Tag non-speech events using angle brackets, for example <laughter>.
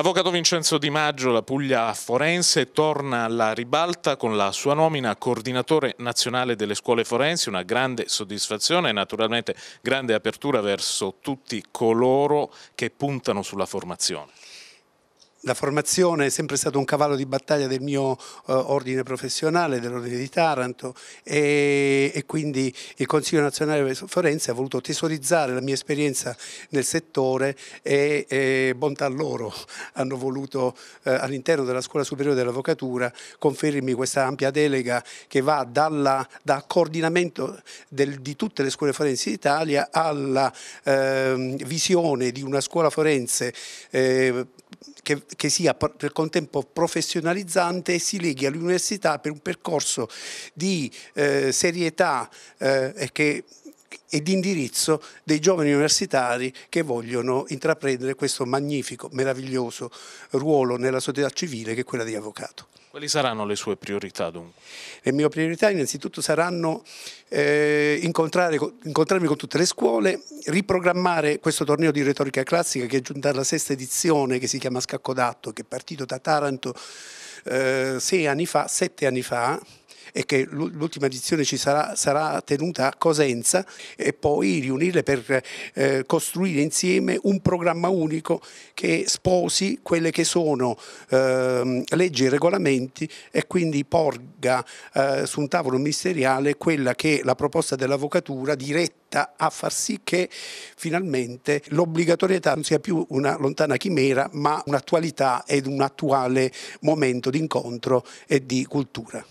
Avvocato Vincenzo Di Maggio, la Puglia Forense torna alla ribalta con la sua nomina coordinatore nazionale delle scuole forensi, una grande soddisfazione e naturalmente grande apertura verso tutti coloro che puntano sulla formazione la formazione è sempre stato un cavallo di battaglia del mio eh, ordine professionale, dell'ordine di Taranto e, e, quindi il Consiglio Nazionale Forense ha voluto tesorizzare la mia esperienza nel settore e, e bontà loro <laughs> hanno voluto eh, all'interno della Scuola Superiore dell'Avvocatura conferirmi questa ampia delega che va dalla, dal coordinamento del, di tutte le scuole forensi d'Italia alla eh, visione di una scuola forense eh, che, che sia nel contempo professionalizzante e si leghi all'università per un percorso di eh, serietà eh, che e di indirizzo dei giovani universitari che vogliono intraprendere questo magnifico, meraviglioso ruolo nella società civile che è quella di avvocato. Quali saranno le sue priorità dunque? Le mie priorità innanzitutto saranno eh, incontrarmi con tutte le scuole, riprogrammare questo torneo di retorica classica che è giunta alla sesta edizione che si chiama Scaccodatto, che è partito da Taranto eh, sei anni fa, sette anni fa, e che l'ultima edizione ci sarà, sarà, tenuta a Cosenza e poi riunirle per eh, costruire insieme un programma unico che sposi quelle che sono eh, leggi e regolamenti e quindi porga eh, su un tavolo ministeriale quella che è la proposta dell'avvocatura diretta a far sì che finalmente l'obbligatorietà non sia più una lontana chimera ma un'attualità ed un attuale momento di incontro e di cultura.